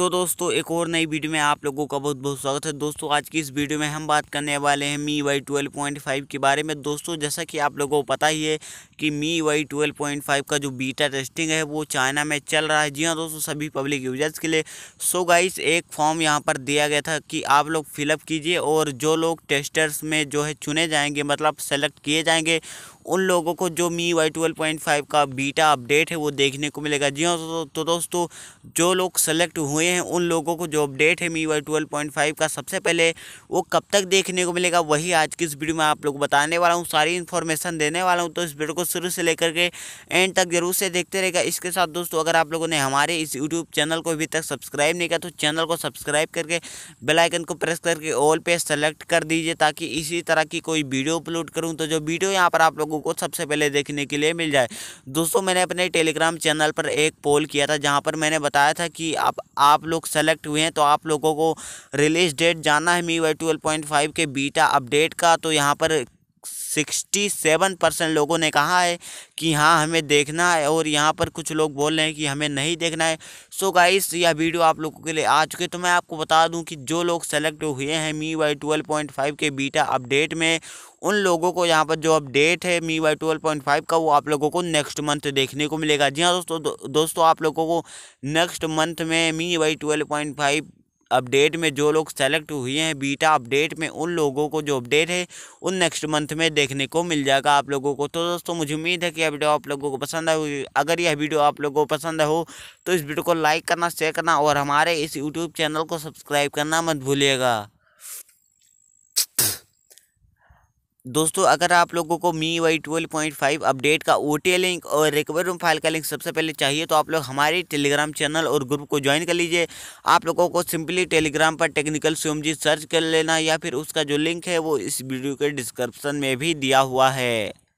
तो दोस्तों एक और नई वीडियो में आप लोगों का बहुत बहुत स्वागत है दोस्तों आज की इस वीडियो में हम बात करने वाले हैं Mi UI twelve point five के बारे में दोस्तों जैसा कि आप लोगों को पता ही है कि Mi UI twelve point five का जो बीटा टेस्टिंग है वो चाइना में चल रहा है जी हाँ दोस्तों सभी पब्लिक यूजर्स के लिए सो गाइस एक फॉर्म यहाँ पर दिया गया था कि आप लोग फिलअप कीजिए और जो लोग टेस्टर्स में जो है चुने जाएंगे मतलब सेलेक्ट किए जाएंगे उन लोगों को जो Mi UI twelve point five का बीटा अपडेट है वो देखने को मिलेगा जी हाँ तो, तो, तो दोस्तों जो लोग सेलेक्ट हुए हैं उन लोगों को जो अपडेट है Mi UI twelve point five का सबसे पहले वो कब तक देखने को मिलेगा वही आज की इस वीडियो में आप लोग बताने वाला हूँ सारी इन्फॉर्मेशन देने वाला हूँ तो इस वीडियो को शुरू से लेकर के एंड तक जरूर से देखते रहेगा इसके साथ दोस्तों अगर आप लोगों ने हमारे इस यूट्यूब चैनल को अभी तक सब्सक्राइब नहीं किया तो चैनल को सब्सक्राइब करके बेलाइकन को प्रेस करके ऑल पे सेलेक्ट कर दीजिए ताकि इसी तरह की कोई वीडियो अपलोड करूँ तो जो वीडियो यहाँ पर आप लोगों को सबसे पहले देखने के लिए मिल जाए दोस्तों मैंने अपने टेलीग्राम चैनल पर एक पोल किया था जहाँ पर मैंने बताया था कि आप आप लोग सेलेक्ट हुए हैं तो आप लोगों को रिलीज डेट जाना है Mi UI twelve point five के बीटा अपडेट का तो यहाँ पर सिक्सटी सेवन परसेंट लोगों ने कहा है कि हाँ हमें देखना है और यहाँ पर कुछ लोग बोल रहे हैं कि हमें नहीं देखना है सो गाइस यह वीडियो आप लोगों के लिए आ चुके तो मैं आपको बता दूँ कि जो लोग सेलेक्ट हुए हैं Mi UI twelve point five के बीटा अपडेट में उन लोगों को यहाँ पर जो अपडेट है Mi UI twelve point five का वो आप लोगों को नेक्स्ट मंथ देखने को मिलेगा जी हाँ दोस्तों दो, दोस्तों आप लोगों को नेक्स्ट मंथ में Mi UI twelve point five update में जो लोग सेलेक्ट हुए हैं बीटा अपडेट में उन लोगों को जो अपडेट है उन नेक्स्ट मंथ में देखने को मिल जाएगा आप लोगों को तो दोस्तों मुझे उम्मीद है कि यह वीडियो आप लोगों को पसंद आए अगर यह वीडियो आप लोगों को पसंद हो तो इस वीडियो को लाइक करना शेयर करना और हमारे इस यूट्यूब चैनल को सब्सक्राइब करना मत भूलिएगा दोस्तों अगर आप लोगों को Mi UI twelve point five update का ओ लिंक और रिकवर रूम फाइल का लिंक सबसे पहले चाहिए तो आप लोग हमारे टेलीग्राम चैनल और ग्रुप को ज्वाइन कर लीजिए आप लोगों को सिंपली टेलीग्राम पर टेक्निकल जी सर्च कर लेना या फिर उसका जो लिंक है वो इस वीडियो के डिस्क्रिप्सन में भी दिया हुआ है